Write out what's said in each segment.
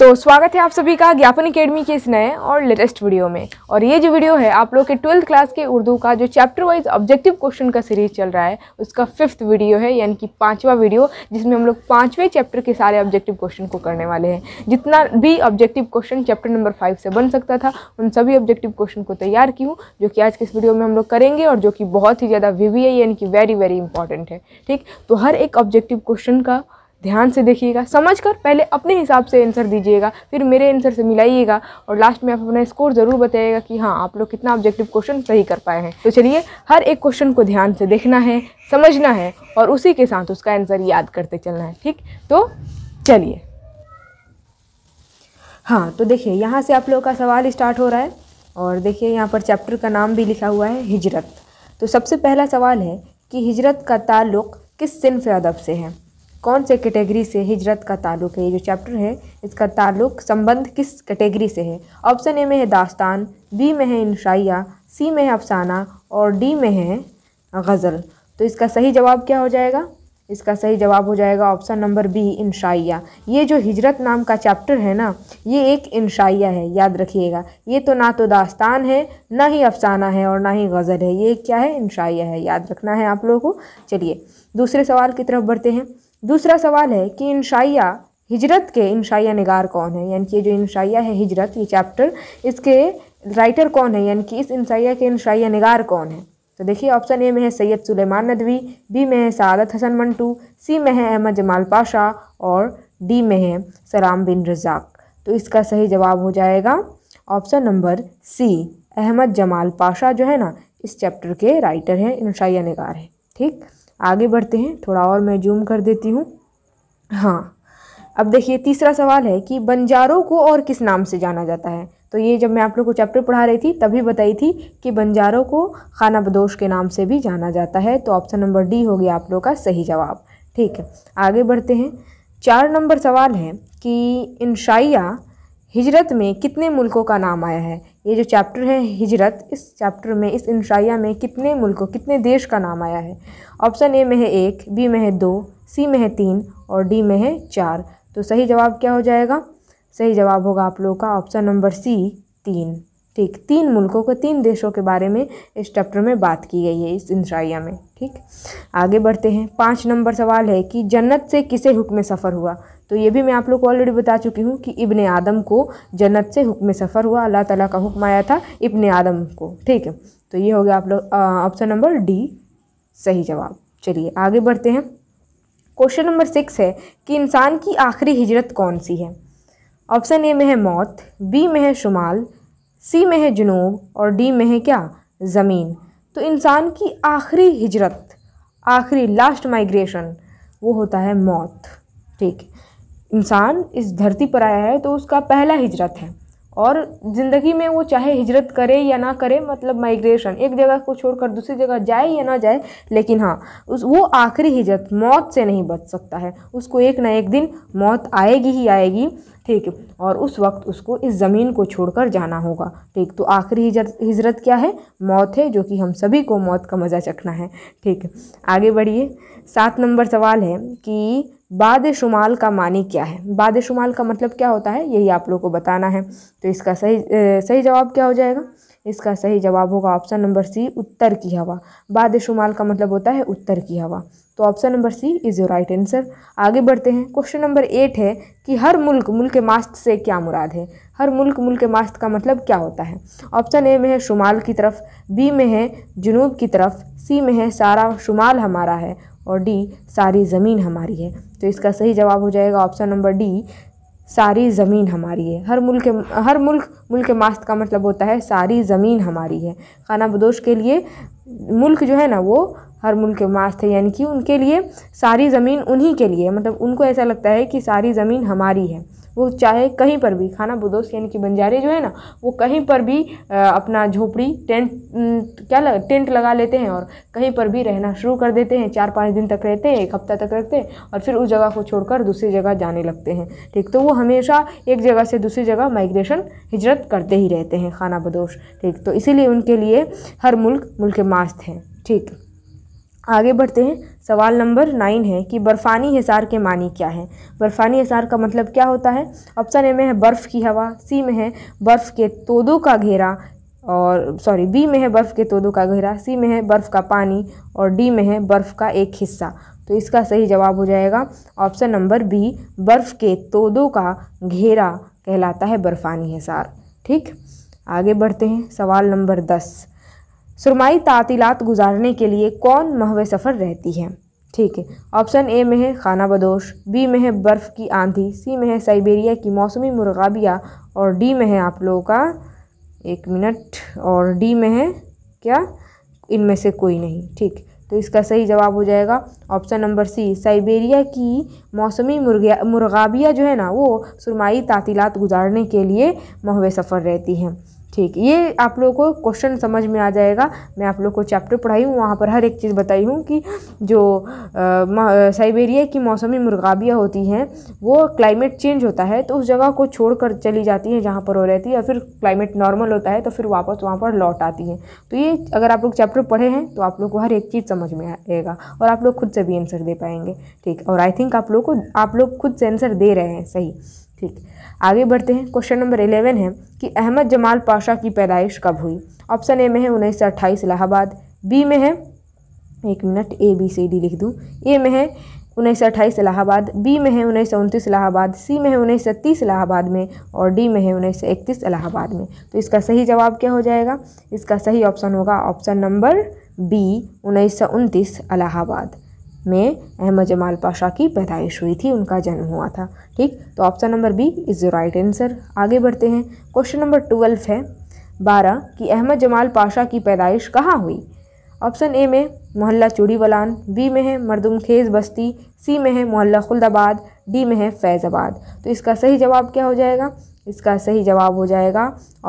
तो स्वागत है आप सभी का ज्ञापन अकेडमी के इस नए और लेटेस्ट वीडियो में और ये जो वीडियो है आप लोग के ट्वेल्थ क्लास के उर्दू का जो चैप्टर वाइज ऑब्जेक्टिव क्वेश्चन का सीरीज चल रहा है उसका फिफ्थ वीडियो है यानी कि पांचवा वीडियो जिसमें हम लोग पांचवें चैप्टर के सारे ऑब्जेक्टिव क्वेश्चन को करने वाले हैं जितना भी objective question chapter number five से बन सकता था उन सभी ऑब्जेक्टिव क्वेश्चन को तैयार की हूँ जो कि आज के इस वीडियो में हम लोग करेंगे और जो कि बहुत ही ज़्यादा वी है यानी कि वेरी वेरी इंपॉर्टेंट है ठीक तो हर एक ऑब्जेक्टिव क्वेश्चन का ध्यान से देखिएगा समझ कर पहले अपने हिसाब से आंसर दीजिएगा फिर मेरे आंसर से मिलाइएगा और लास्ट में आप अपना स्कोर ज़रूर बताइएगा कि हाँ आप लोग कितना ऑब्जेक्टिव क्वेश्चन सही कर पाए हैं तो चलिए हर एक क्वेश्चन को ध्यान से देखना है समझना है और उसी के साथ उसका आंसर याद करते चलना है ठीक तो चलिए हाँ तो देखिए यहाँ से आप लोग का सवाल स्टार्ट हो रहा है और देखिए यहाँ पर चैप्टर का नाम भी लिखा हुआ है हिजरत तो सबसे पहला सवाल है कि हिजरत का ताल्लुक़ किस सिनफ अदब से है कौन से कैटेगरी से हिजरत का ताल्लुक है ये जो चैप्टर है इसका ताल्लुक संबंध किस कैटेगरी से है ऑप्शन ए में है दास्तान बी में है इनशाइया सी में है अफसाना और डी में है गज़ल तो इसका सही जवाब क्या हो जाएगा इसका सही जवाब हो जाएगा ऑप्शन नंबर बी इनशाइया ये जो हिजरत नाम का चैप्टर है ना ये एक इनशाइया है याद रखिएगा ये तो ना तो दास्तान है ना ही अफसाना है और ना ही गज़ल है ये क्या है इंशाइया है याद रखना है आप लोगों को चलिए दूसरे सवाल की तरफ बढ़ते हैं दूसरा सवाल है कि इनशाइया हिजरत के इनशाइया नगार कौन है यानी कि ये जो इनशाइया है हिजरत ये चैप्टर इसके राइटर कौन है यानी कि इस इनशाइया के इनशाइया नगार कौन है तो देखिए ऑप्शन ए में है सैयद सुलेमान नदवी बी में है सदत हसन मंटू सी में है अहमद जमाल पाशा और डी में है सलाम बिन रजाक तो इसका सही जवाब हो जाएगा option number C Ahmad Jamal Pasha जो है ना इस चैप्टर के राइटर हैं इनशाइया नगार हैं ठीक आगे बढ़ते हैं थोड़ा और मैं जूम कर देती हूँ हाँ अब देखिए तीसरा सवाल है कि बंजारों को और किस नाम से जाना जाता है तो ये जब मैं आप लोग को चैप्टर पढ़ा रही थी तभी बताई थी कि बंजारों को खाना बदोश के नाम से भी जाना जाता है तो ऑप्शन नंबर डी हो गया आप लोग का सही जवाब ठीक है आगे बढ़ते हैं चार नंबर सवाल है कि इंशाइया हिजरत में कितने मुल्कों का नाम आया है ये जो चैप्टर है हिजरत इस चैप्टर में इस इंशाइया में कितने मुल्कों कितने देश का नाम आया है ऑप्शन ए में है एक बी में है दो सी में है तीन और डी में है चार तो सही जवाब क्या हो जाएगा सही जवाब होगा आप लोगों का ऑप्शन नंबर सी तीन ठीक तीन मुल्कों के तीन देशों के बारे में इस चैप्टर में बात की गई है इस इंशाइया में ठीक आगे बढ़ते हैं पाँच नंबर सवाल है कि जन्नत से किसे हुक्म सफ़र हुआ तो ये भी मैं आप लोग को ऑलरेडी बता चुकी हूँ कि इब्ने आदम को जन्नत से हुक्म सफ़र हुआ अल्लाह ताला का हुक्म आया था इब्ने आदम को ठीक है तो ये हो गया आप लोग ऑप्शन नंबर डी सही जवाब चलिए आगे बढ़ते हैं क्वेश्चन नंबर सिक्स है कि इंसान की आखिरी हिजरत कौन सी है ऑप्शन ए में है मौत बी में है शुमाल सी में है जुनूब और डी में है क्या ज़मीन तो इंसान की आखिरी हिजरत आखिरी लास्ट माइग्रेशन वो होता है मौत ठीक इंसान इस धरती पर आया है तो उसका पहला हिजरत है और ज़िंदगी में वो चाहे हिजरत करे या ना करे मतलब माइग्रेशन एक जगह को छोड़कर दूसरी जगह जाए या ना जाए लेकिन हाँ उस वो आखिरी हिजरत मौत से नहीं बच सकता है उसको एक ना एक दिन मौत आएगी ही आएगी ठीक और उस वक्त उसको इस ज़मीन को छोड़कर जाना होगा ठीक तो आखिरी हिजरत हिजरत क्या है मौत है जो कि हम सभी को मौत का मज़ा चखना है ठीक आगे बढ़िए सात नंबर सवाल है कि बाद शुमाल का मानी क्या है बाद शुमाल का मतलब क्या होता है यही आप लोग को बताना है तो इसका सही ए, सही जवाब क्या हो जाएगा इसका सही जवाब होगा ऑप्शन नंबर सी उत्तर की हवा बाद शुमाल का मतलब होता है उत्तर की हवा तो option number C is your right answer आगे बढ़ते हैं क्वेश्चन नंबर एट है कि हर मुल्क मुल्क मास्त से क्या मुराद है हर मुल्क मुल्क मास्त का मतलब क्या होता है ऑप्शन ए में है शुमाल की तरफ बी में है जुनूब की तरफ सी में है सारा शुमाल हमारा है और डी सारी ज़मीन हमारी है तो इसका सही जवाब हो जाएगा ऑप्शन नंबर डी सारी ज़मीन हमारी है हर मुल्क हर मुल्क मुल्क मास्त का मतलब होता है सारी ज़मीन हमारी है खाना बदोश के लिए मुल्क जो है ना वो हर मुल्क के मास थे यानी कि उनके लिए सारी ज़मीन उन्हीं के लिए मतलब उनको ऐसा लगता है कि सारी ज़मीन हमारी है वो चाहे कहीं पर भी खाना बदोश यानी कि बंजारे जो है ना वो कहीं पर भी अपना झोपड़ी टेंट क्या लग, टेंट लगा लेते हैं और कहीं पर भी रहना शुरू कर देते हैं चार पाँच दिन तक रहते हैं एक हफ्ता तक रहते हैं और फिर उस जगह को छोड़कर दूसरी जगह जाने लगते हैं ठीक तो वो हमेशा एक जगह से दूसरी जगह माइग्रेशन हिजरत करते ही रहते हैं खाना बदोश ठीक तो इसीलिए उनके लिए हर मुल्क मुल्क मास्त हैं ठीक आगे बढ़ते हैं सवाल नंबर नाइन है कि बर्फ़ानी हिसार के मानी क्या है बर्फ़ानी हिसार का मतलब क्या होता है ऑप्शन ए में है बर्फ़ की हवा सी में है बर्फ़ के तोदों का घेरा और सॉरी बी में है बर्फ़ के तोदों का घेरा सी में है बर्फ़ का पानी और डी में है बर्फ़ का एक हिस्सा तो इसका सही जवाब हो जाएगा ऑप्शन नंबर बी बर्फ़ के तोदों का घेरा कहलाता है बर्फ़ानी हिसार ठीक आगे बढ़ते हैं सवाल नंबर दस सुरमाई तातीलात गुजारने के लिए कौन महवे सफ़र रहती है ठीक है ऑप्शन ए में है खाना बदोश बी में है बर्फ़ की आंधी सी में है साइबेरिया की मौसमी मुरगाबिया और डी में है आप लोगों का एक मिनट और डी में है क्या इनमें से कोई नहीं ठीक तो इसका सही जवाब हो जाएगा ऑप्शन नंबर सी साइबेरिया की मौसमी मुर्गिया मुर्गाबिया जो है ना वो सुरमाई तातीलात गुजारने के लिए महवे सफ़र रहती हैं ठीक ये आप लोगों को क्वेश्चन समझ में आ जाएगा मैं आप लोग को चैप्टर पढ़ाई हूँ वहाँ पर हर एक चीज़ बताई हूँ कि जो साइबेरिया की मौसमी मुर्गाबियाँ होती हैं वो क्लाइमेट चेंज होता है तो उस जगह को छोड़ कर चली जाती है जहाँ पर हो रहती है और फिर क्लाइमेट नॉर्मल होता है तो फिर वापस वहाँ पर लौट आती हैं तो ये अगर आप लोग चैप्टर पढ़े हैं तो आप लोग को हर एक चीज़ समझ में आएगा और आप लोग खुद से भी आंसर दे पाएंगे ठीक और आई थिंक आप लोग को आप लोग खुद से आंसर दे रहे हैं सही ठीक आगे बढ़ते हैं क्वेश्चन नंबर इलेवन है कि अहमद जमाल पाशा की पैदाइश कब हुई ऑप्शन ए में है उन्नीस सौ अट्ठाईस इलाहाबाद बी में है एक minute A B C D लिख दूँ ए में है उन्नीस सौ अट्ठाईस इलाहाबाद बी में है उन्नीस सौ उनतीस इलाहाबाद सी में है उन्नीस सौ तीस इलाहाबाद में और डी में है उन्नीस सौ इकतीस इलाहाबाद में तो इसका सही जवाब क्या हो जाएगा इसका सही ऑप्शन होगा ऑप्शन नंबर बी उन्नीस सौ उनतीस इलाहाबाद में अहमद जमाल पाशा की पैदाइश हुई थी उनका जन्म हुआ था ठीक तो option number B is the right answer आगे बढ़ते हैं क्वेश्चन नंबर ट्वेल्व है बारह कि अहमद जमाल पाशा की पैदाइश कहाँ हुई ऑप्शन ए में मोहल्ला वलान बी में है मरदम खेज़ बस्ती सी में है मोहल्ला खुल्दाबाद डी में है फैज़ाबाद तो इसका सही जवाब क्या हो जाएगा इसका सही जवाब हो जाएगा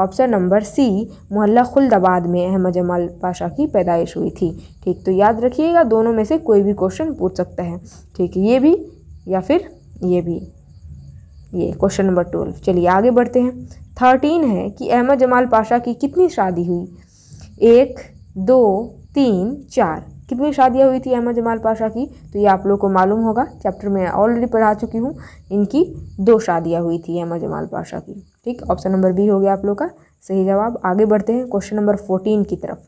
ऑप्शन नंबर सी मोहल्ला खुलदाबाद में अहमद जमाल पाशा की पैदाइश हुई थी ठीक तो याद रखिएगा दोनों में से कोई भी क्वेश्चन पूछ सकता है ठीक ये भी या फिर ये भी ये क्वेश्चन नंबर ट्वेल्व चलिए आगे बढ़ते हैं थर्टीन है कि अहमद जमाल पाशा की कितनी शादी हुई एक दो तीन चार कितनी शादियाँ हुई थी अहमद जमाल पाशा की तो ये आप लोग को मालूम होगा चैप्टर में ऑलरेडी पढ़ा चुकी हूँ इनकी दो शादियाँ हुई थी अहमद जमाल पाशा की ठीक ऑप्शन नंबर बी हो गया आप लोग का सही जवाब आगे बढ़ते हैं क्वेश्चन नंबर फोर्टीन की तरफ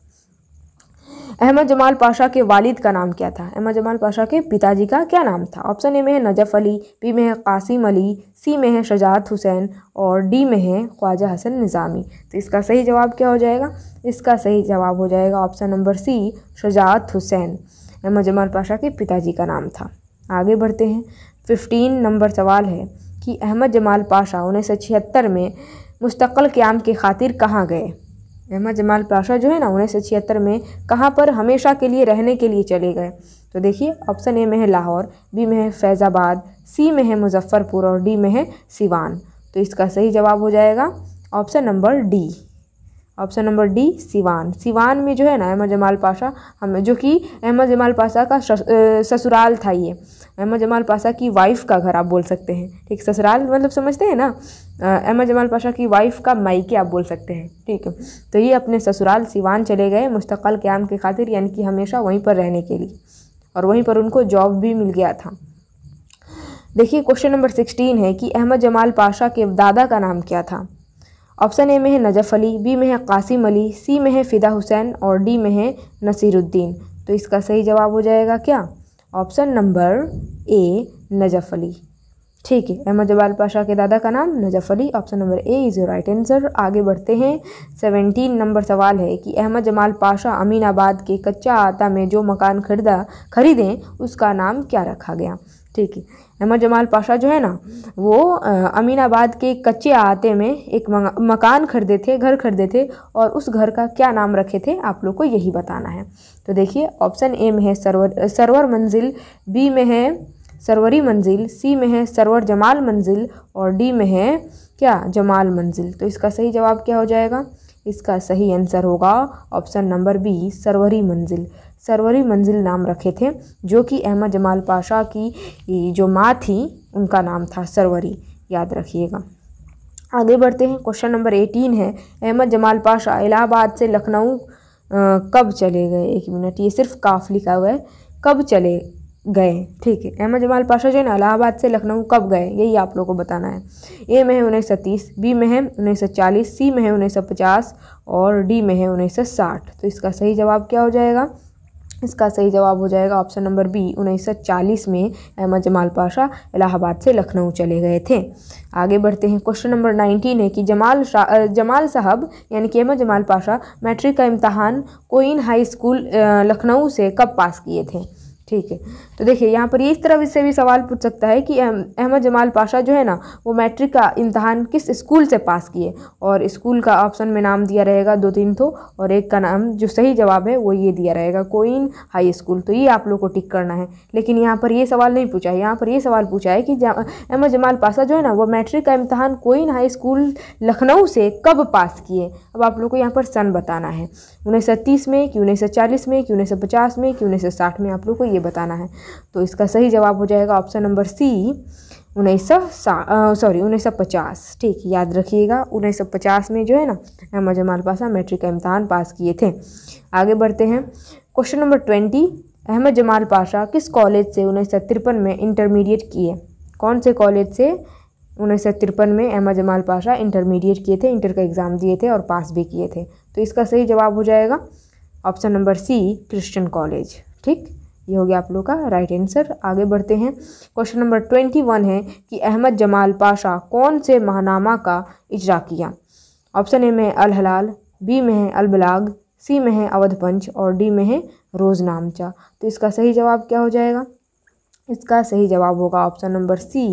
अहमद जमाल पाशा के वालिद का नाम क्या था अहमद जमाल पाशा के पिताजी का क्या नाम था ऑप्शन ए में है नजफ़ अली बी में है कासिम अली सी में है शजात हुसैन और डी में है ख्वाजा हसन निज़ामी तो इसका सही जवाब क्या हो जाएगा इसका सही जवाब हो जाएगा option number C Shujaat Hussain Ahmad Jamal Pasha के पिताजी का नाम था आगे बढ़ते हैं फिफ्टीन नंबर सवाल है कि अहमद जमाल पाशा उन्नीस में मुस्तकिल क्याम के खातिर कहाँ गए अहमद जमाल पाशा जो है ना उन्नीस सौ छिहत्तर में कहाँ पर हमेशा के लिए रहने के लिए चले गए तो देखिए ऑप्शन ए में है लाहौर बी में है फैज़ाबाद सी में है मुजफ्फ़रपुर और डी में है सिवान तो इसका सही जवाब हो जाएगा option number D option number D Siwan Siwan में जो है ना अहमद जमाल पाशा हम जो कि अहमद जमाल पाशा का ससुराल था ये अहमद जमाल पाशा की वाइफ़ का घर आप बोल सकते हैं ठीक ससुराल मतलब समझते हैं ना अहमद जमाल पाशा की वाइफ़ का मायके आप बोल सकते हैं ठीक है तो ये अपने ससुराल सिवान चले गए मुस्तक़ल क्याम के खातिर यानी कि हमेशा वहीं पर रहने के लिए और वहीं पर उनको जॉब भी मिल गया था देखिए क्वेश्चन नंबर सिक्सटीन है कि अहमद जमाल पाशा के दादा का नाम क्या था ऑप्शन ए में है नजफ़ अली बी में है कासिम अली सी में है फ़िदा हुसैन और डी में है नसीरुद्दीन तो इसका सही जवाब हो जाएगा क्या option number A Najaf Ali ठीक है अहमद जबाल पाशा के दादा का नाम Najaf Ali option number A is your right answer आगे बढ़ते हैं सेवनटीन नंबर सवाल है कि अहमद जमाल पाशा अमीनाबाद के कच्चा आता में जो मकान खरीदा खरीदें उसका नाम क्या रखा गया ठीक है अहमद जमाल पाशा जो है ना वो अमीनाबाद के कच्चे आते में एक मकान खरीदे थे घर खरीदे थे और उस घर का क्या नाम रखे थे आप लोग को यही बताना है तो देखिए ऑप्शन ए में है सरवर सरवर मंजिल बी में है सरवरी मंजिल सी में है सरवर जमाल मंजिल और डी में है क्या जमाल मंजिल तो इसका सही जवाब क्या हो जाएगा इसका सही आंसर होगा ऑप्शन नंबर बी सरवरी मंजिल सरवरी मंजिल नाम रखे थे जो कि अहमद जमाल पाशा की जो माँ थी उनका नाम था सरवरी याद रखिएगा आगे बढ़ते हैं क्वेश्चन नंबर एटीन है अहमद जमाल पाशा इलाहाबाद से लखनऊ कब चले गए एक मिनट ये सिर्फ काफ लिखा हुआ है कब चले गए ठीक है अहमद जमाल पाशा जो है ना इलाहाबाद से लखनऊ कब गए यही आप लोगों को बताना है ए में है उन्नीस सौ तीस बी में है उन्नीस सौ चालीस सी में है उन्नीस सौ पचास और डी में है उन्नीस सौ साठ तो इसका सही जवाब क्या हो जाएगा इसका सही जवाब हो जाएगा ऑप्शन नंबर बी उन्नीस सौ चालीस में अहमद जमाल पाशा इलाहाबाद से लखनऊ चले गए थे आगे बढ़ते हैं क्वेश्चन नंबर नाइनटीन है कि जमाल जमाल साहब यानी कि अहमद जमाल पाशा मैट्रिक का इम्तहान कोइन हाई स्कूल लखनऊ से कब पास किए थे ठीक है तो देखिए यहाँ पर ये इस तरह से भी सवाल पूछ सकता है कि अहमद जमाल पाशा जो है ना वो मैट्रिक का इम्तहान किस स्कूल से पास किए और स्कूल का ऑप्शन में नाम दिया रहेगा दो तीन तो और एक का नाम जो सही जवाब है वो ये दिया रहेगा कोइन हाई स्कूल तो ये आप लोग को टिक करना है लेकिन यहाँ पर ये सवाल नहीं पूछा है यहाँ पर ये सवाल पूछा है कि अहमद जमाल पाशा जो है ना वो मैट्रिक का इम्तहान कोइन हाई स्कूल लखनऊ से कब पास किए अब आप लोग को यहाँ पर सन बताना है उन्नीस में कि उन्नीस में कि उन्नीस में कि उन्नीस में आप लोग को ये बताना है तो इसका सही जवाब हो जाएगा ऑप्शन नंबर सी उन्नीस सौ सॉरी उन्नीस सौ पचास ठीक याद रखिएगा उन्नीस सौ पचास में जो है ना अहमद जमाल पाशा मैट्रिक का इम्तहान पास किए थे आगे बढ़ते हैं question number twenty Ahmad Jamal Pasha किस कॉलेज से उन्नीस सौ तिरपन में इंटरमीडिएट किए कौन से कॉलेज से उन्नीस सौ तिरपन में अहमद जमाल पाशा इंटरमीडिएट किए थे इंटर का एग्ज़ाम दिए थे और पास भी किए थे तो इसका सही जवाब हो जाएगा option number C Christian College ठीक ये हो गया आप लोग का राइट आंसर आगे बढ़ते हैं क्वेश्चन नंबर ट्वेंटी वन है कि अहमद जमाल पाशा कौन से महानामा का इजरा किया ऑप्शन ए में है अल हलाल बी में है अलबलाग सी में है अवध पंच और डी में है रोजनामचा तो इसका सही जवाब क्या हो जाएगा इसका सही जवाब होगा option number C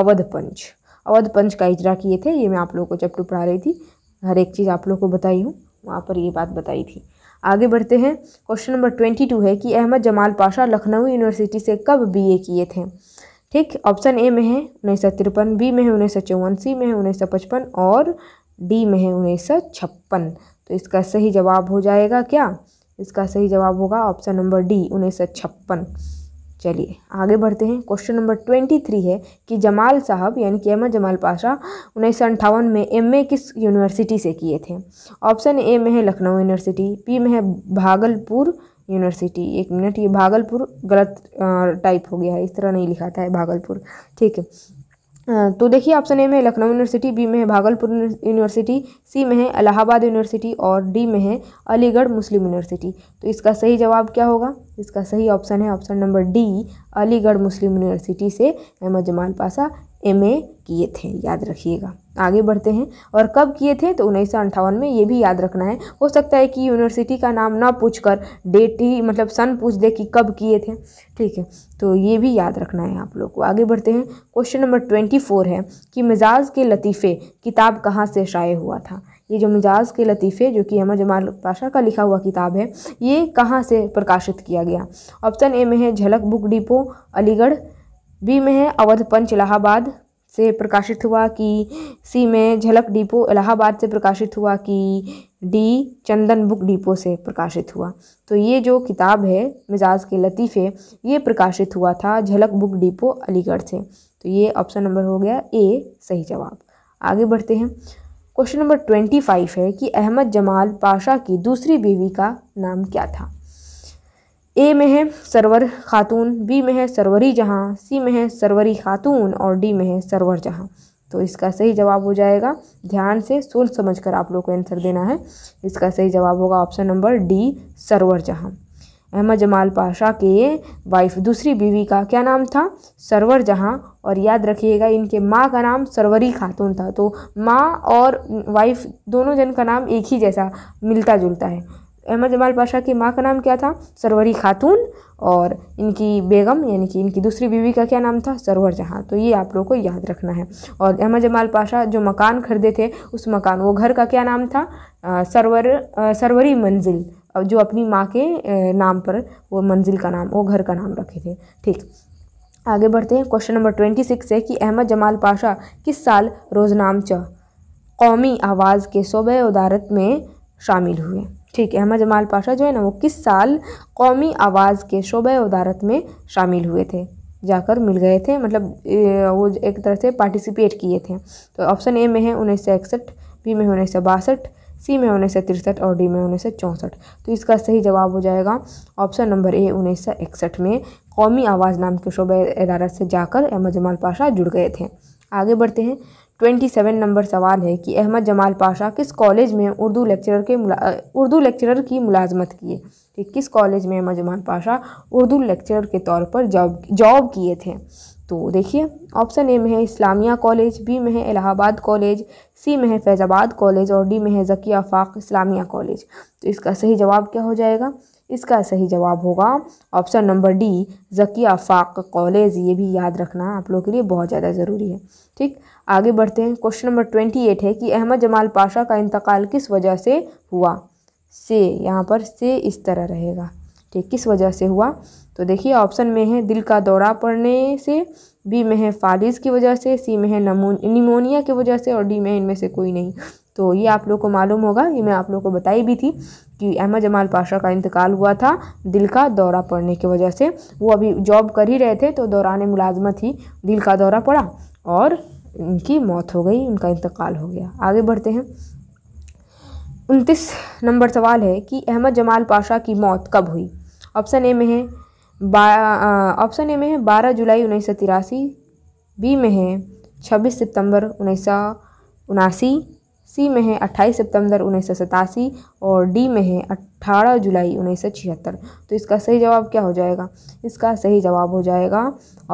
Awadh Punch Awadh Punch का इजरा किए थे ये मैं आप लोगों को चैप्टर पढ़ा रही थी हर एक चीज़ आप लोग को बताई हूँ वहाँ पर ये बात बताई थी आगे बढ़ते हैं क्वेश्चन नंबर ट्वेंटी टू है कि अहमद जमाल पाशा लखनऊ यूनिवर्सिटी से कब बीए किए थे ठीक ऑप्शन ए में है उन्नीस सौ तिरपन बी में है उन्नीस सौ चौवन सी में है उन्नीस सौ पचपन और डी में है उन्नीस सौ छप्पन तो इसका सही जवाब हो जाएगा क्या इसका सही जवाब होगा ऑप्शन नंबर डी उन्नीस सौ छप्पन चलिए आगे बढ़ते हैं क्वेश्चन नंबर ट्वेंटी थ्री है कि जमाल साहब यानी कि अहमद जमाल पाशा उन्नीस सौ अंठावन में एम किस यूनिवर्सिटी से किए थे ऑप्शन ए में है लखनऊ यूनिवर्सिटी पी में है भागलपुर यूनिवर्सिटी एक मिनट ये भागलपुर गलत टाइप हो गया है इस तरह नहीं लिखा था है भागलपुर ठीक है तो देखिए ऑप्शन ए में लखनऊ यूनिवर्सिटी बी में है भागलपुर यूनिवर्सिटी सी में है इलाहाबाद यूनिवर्सिटी और डी में है अलीगढ़ मुस्लिम यूनिवर्सिटी तो इसका सही जवाब क्या होगा इसका सही ऑप्शन है option number D Aligarh Muslim University से अहमद जमाल पाशा एम किए थे याद रखिएगा आगे बढ़ते हैं और कब किए थे तो उन्नीस में ये भी याद रखना है हो सकता है कि यूनिवर्सिटी का नाम ना पूछकर डेट ही मतलब सन पूछ दे कि कब किए थे ठीक है तो ये भी याद रखना है आप लोग को आगे बढ़ते हैं क्वेश्चन नंबर ट्वेंटी फोर है कि मिजाज के लतीफ़े किताब कहाँ से शाये हुआ था ये जो मिजाज के लतीफ़े जो कि अहमद जमाल पाशा का लिखा हुआ किताब है ये कहाँ से प्रकाशित किया गया ऑप्शन ए में है झलक बुक डिपो अलीगढ़ बी में है अवध पंच इलाहाबाद से प्रकाशित हुआ कि सी में झलक डिपो इलाहाबाद से प्रकाशित हुआ कि डी चंदन बुक डिपो से प्रकाशित हुआ तो ये जो किताब है मिजाज के लतीफ़े ये प्रकाशित हुआ था झलक बुक डिपो अलीगढ़ से तो ये ऑप्शन नंबर हो गया ए सही जवाब आगे बढ़ते हैं क्वेश्चन नंबर ट्वेंटी फाइव है कि अहमद जमाल पाशा की दूसरी बीवी का नाम क्या था ए में है सरवर खातून बी में है सरवरी जहाँ सी में है सरवरी खातून और डी में है सरवर जहाँ तो इसका सही जवाब हो जाएगा ध्यान से सोच समझ कर आप लोग को आंसर देना है इसका सही जवाब होगा ऑप्शन नंबर डी सरवर जहाँ अहमद जमाल पाशा के वाइफ दूसरी बीवी का क्या नाम था सरवर जहाँ और याद रखिएगा इनके माँ का नाम सरवरी खातून था तो माँ और वाइफ दोनों जन का नाम एक ही जैसा मिलता जुलता है अहमद जमाल पाशा की माँ का नाम क्या था सरवरी खातून और इनकी बेगम यानी कि इनकी दूसरी बीवी का क्या नाम था सरवर जहाँ तो ये आप लोग को याद रखना है और अहमद जमाल पाशा जो मकान खरीदे थे उस मकान वो घर का क्या नाम था आ, सरवर आ, सरवरी मंजिल जो अपनी माँ के नाम पर वो मंजिल का नाम वो घर का नाम रखे थे ठीक आगे बढ़ते हैं क्वेश्चन नंबर ट्वेंटी सिक्स है कि अहमद जमाल पाशा किस साल रोजनामचा कौमी आवाज़ के शोबे उदारत में शामिल हुए ठीक है अहमद जमाल पाशा जो है ना वो किस साल कौमी आवाज़ के शोबे उदारत में शामिल हुए थे जाकर मिल गए थे मतलब वो एक तरह से पार्टिसिपेट किए थे तो ऑप्शन ए में है उन्नीस सौ इकसठ बी में उन्नीस सौ बासठ सी में उन्नीस सौ तिरसठ और डी में उन्नीस सौ चौंसठ तो इसका सही जवाब हो जाएगा ऑप्शन नंबर ए उन्नीस सौ इकसठ में कौमी आवाज़ नाम के शोबे अदारत से जाकर अहमद जमाल पाशा जुड़ गए थे आगे बढ़ते हैं ट्वेंटी सेवन नंबर सवाल है कि अहमद जमाल पाशा किस कॉलेज में उर्दू लेक्चरर के उर्दू लेक्चरर की मुलाजमत किए कि किस कॉलेज में अहमद जमाल पाशा उर्दू लेक्चरर के तौर पर जॉब जॉब किए थे तो देखिए ऑप्शन ए में है इस्लामिया कॉलेज बी में है इलाहाबाद कॉलेज सी में है फैज़ाबाद कॉलेज और डी में है जकी आफाक इस्लामिया कॉलेज तो इसका सही जवाब क्या हो जाएगा इसका सही जवाब होगा option number D Zaki Afaq College ये भी याद रखना आप लोग के लिए बहुत ज़्यादा ज़रूरी है ठीक आगे बढ़ते हैं क्वेश्चन नंबर ट्वेंटी एट है कि अहमद जमाल पाशा का इंतकाल किस वजह से हुआ से यहाँ पर से इस तरह रहेगा ठीक किस वजह से हुआ तो देखिए ऑप्शन में है दिल का दौरा पड़ने से बी में है फालिज की वजह से सी में है नमो निमोनिया की वजह से और डी में इनमें से कोई नहीं तो ये आप लोग को मालूम होगा ये मैं आप लोग को बताई भी थी कि अहमद जमाल पाशा का इंतकाल हुआ था दिल का दौरा पड़ने की वजह से वो अभी जॉब कर ही रहे थे तो दौरान मुलाजमत ही दिल का दौरा पड़ा और इनकी मौत हो गई उनका इंतकाल हो गया आगे बढ़ते हैं उनतीस नंबर सवाल है कि अहमद जमाल पाशा की मौत कब हुई ऑप्शन ए में है ऑप्शन ए में है बारह जुलाई उन्नीस सौ तिरासी बी में है छब्बीस सितंबर उन्नीस सौ उनासी सी में है अट्ठाईस सितंबर उन्नीस सौ सतासी और डी में है अट्ठारह जुलाई उन्नीस सौ छिहत्तर तो इसका सही जवाब क्या हो जाएगा इसका सही जवाब हो जाएगा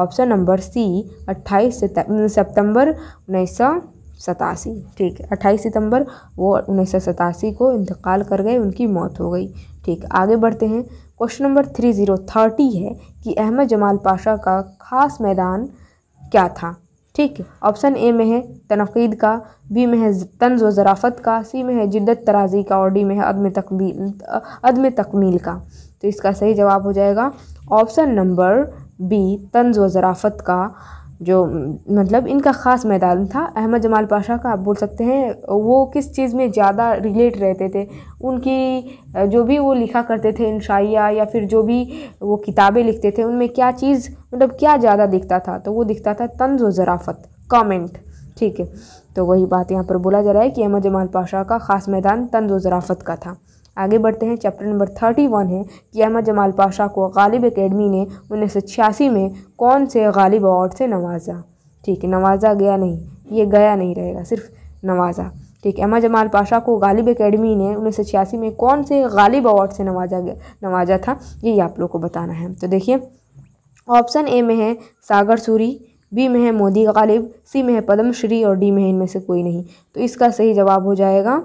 ऑप्शन नंबर सी अट्ठाईस सितंबर उन्नीस सौ सतासी ठीक है अट्ठाईस सितंबर वो उन्नीस सौ सतासी को इंतकाल कर गए उनकी मौत हो गई ठीक आगे बढ़ते हैं question number three zero thirty है कि अहमद जमाल पाशा का ख़ास मैदान क्या था ठीक ऑप्शन ए में है तनकीद का बी में है तंज व ज़राफ़त का सी में है जिद्दत तराजी का और डी में है अदम तकमील अदम तकमील का तो इसका सही जवाब हो जाएगा ऑप्शन नंबर बी तंज व ज़राफ़त का जो मतलब इनका ख़ास मैदान था अहमद जमाल पाशा का आप बोल सकते हैं वो किस चीज़ में ज़्यादा रिलेट रहते थे उनकी जो भी वो लिखा करते थे शाइया या फिर जो भी वो किताबें लिखते थे उनमें क्या चीज़ मतलब क्या ज़्यादा दिखता था तो वो दिखता था तंज व ज़राफ़त कॉमेंट ठीक है तो वही बात यहाँ पर बोला जा रहा है कि अहमद जमाल पाशा का ख़ास मैदान तंज व ज़राफ़त का था आगे बढ़ते हैं चैप्टर नंबर थर्टी वन है कि अहमद जमाल पाशा को गालिब अकेडमी ने उन्नीस सौ छियासी में कौन से गालिब अवार्ड से नवाजा ठीक है नवाजा गया नहीं ये गया नहीं रहेगा सिर्फ नवाजा ठीक है अहमद जमाल पाशा को गालिब अकेडमी ने उन्नीस सौ छियासी में कौन से गालिब अवार्ड से नवाजा गया नवाजा था यही आप लोग को बताना है तो देखिए ऑप्शन ए में है सागर सूरी बी में है मोदी गालिब सी में है पद्मश्री और डी में है इनमें से कोई नहीं तो इसका सही जवाब हो जाएगा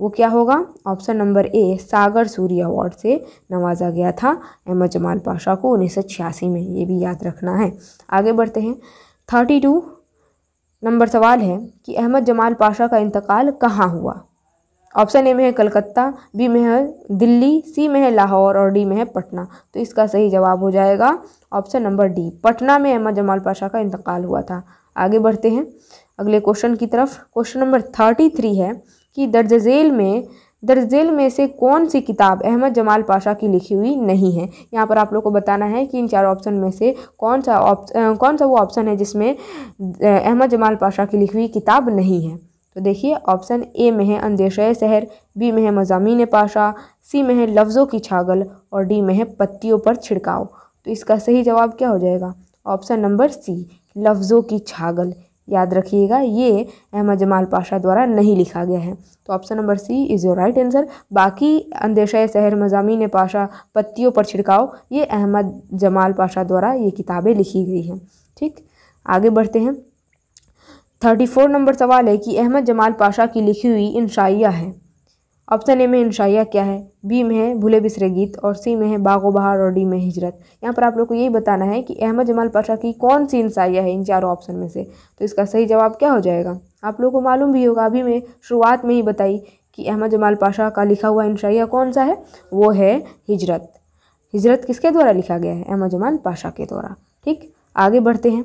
वो क्या होगा option number A Sagar Surya award से नवाजा गया था अहमद जमाल पाशा को उन्नीस में ये भी याद रखना है आगे बढ़ते हैं थर्टी टू नंबर सवाल है कि अहमद जमाल पाशा का इंतकाल कहाँ हुआ ऑप्शन ए में है कलकत्ता बी में है दिल्ली सी में है लाहौर और डी में है पटना तो इसका सही जवाब हो जाएगा ऑप्शन नंबर डी पटना में अहमद जमाल पाशा का इंतकाल हुआ था आगे बढ़ते हैं अगले क्वेश्चन की तरफ क्वेश्चन नंबर थर्टी थ्री है कि दर्ज झेल में दर्ज झेल में से कौन सी किताब अहमद जमाल पाशा की लिखी हुई नहीं है यहाँ पर आप लोग को बताना है कि इन चार ऑप्शन में से कौन सा ऑप्शन कौन सा वो ऑप्शन है जिसमें अहमद जमाल पाशा की लिखी हुई किताब नहीं है तो देखिए ऑप्शन ए में है अंदेश शहर बी में है मजामी पाशा सी में है लफ्ज़ों की छागल और डी में है पत्तियों पर छिड़काव तो इसका सही जवाब क्या हो जाएगा ऑप्शन नंबर सी लफ्ज़ों की छागल याद रखिएगा ये अहमद जमाल पाशा द्वारा नहीं लिखा गया है तो option number C is your right answer बाकी अंदेशा शहर मजामी पाशा पत्तियों पर छिड़काव ये अहमद जमाल पाशा द्वारा ये किताबें लिखी गई हैं ठीक आगे बढ़ते हैं थर्टी फोर नंबर सवाल है कि अहमद जमाल पाशा की लिखी हुई इन है ऑप्शन ए में इंशाइया क्या है बी में है भूले बिसरे गीत और सी में है बागो बहार और डी में हिजरत यहाँ पर आप लोग को यही बताना है कि अहमद जमाल पाशा की कौन सी इंशाइया है इन चारों ऑप्शन में से तो इसका सही जवाब क्या हो जाएगा आप लोगों को मालूम भी होगा अभी मैं शुरुआत में ही बताई कि अहमद जमाल पाशा का लिखा हुआ इंशाइया कौन सा है वो है हिजरत हिजरत किसके द्वारा लिखा गया है अहमद जमाल पाशा के द्वारा ठीक आगे बढ़ते हैं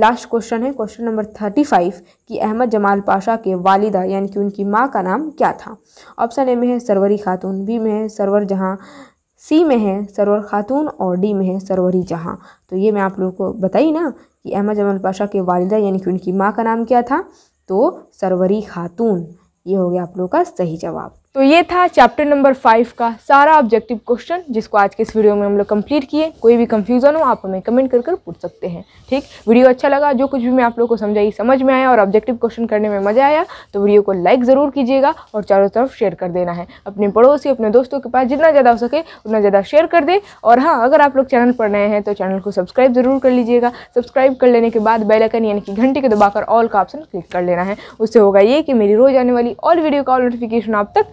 लास्ट क्वेश्चन है क्वेश्चन नंबर थर्टी फाइव कि अहमद जमाल पाशा के वालिदा यानी कि उनकी माँ का नाम क्या था ऑप्शन ए में है सरवरी खातून बी में है सरवर जहाँ सी में है सरवर खातून और डी में है सरवरी जहाँ तो ये मैं आप लोगों को बताई ना कि अहमद जमाल पाशा के वालिदा यानी कि उनकी माँ का नाम क्या था तो सरवरी खातून ये हो गया आप लोगों का सही जवाब तो ये था चैप्टर नंबर फाइव का सारा ऑब्जेक्टिव क्वेश्चन जिसको आज के इस वीडियो में हम लोग कंप्लीट किए कोई भी कंफ्यूजन हो आप हमें कमेंट कर कर पूछ सकते हैं ठीक वीडियो अच्छा लगा जो कुछ भी मैं आप लोगों को समझाई समझ में आया और ऑब्जेक्टिव क्वेश्चन करने में मज़ा आया तो वीडियो को लाइक ज़रूर कीजिएगा और चारों तरफ शेयर कर देना है अपने पड़ोसी अपने दोस्तों के पास जितना ज़्यादा हो सके उतना ज़्यादा शेयर कर दे और हाँ अगर आप लोग चैनल पर नए हैं तो चैनल को सब्सक्राइब ज़रूर कर लीजिएगा सब्सक्राइब कर लेने के बाद बेलाइकन यानी कि घंटे को दबाकर ऑल का ऑप्शन क्लिक कर लेना है उससे होगा ये कि मेरी रोज़ आने वाली ऑल वीडियो का ऑल नोटिफिकेशन आप तक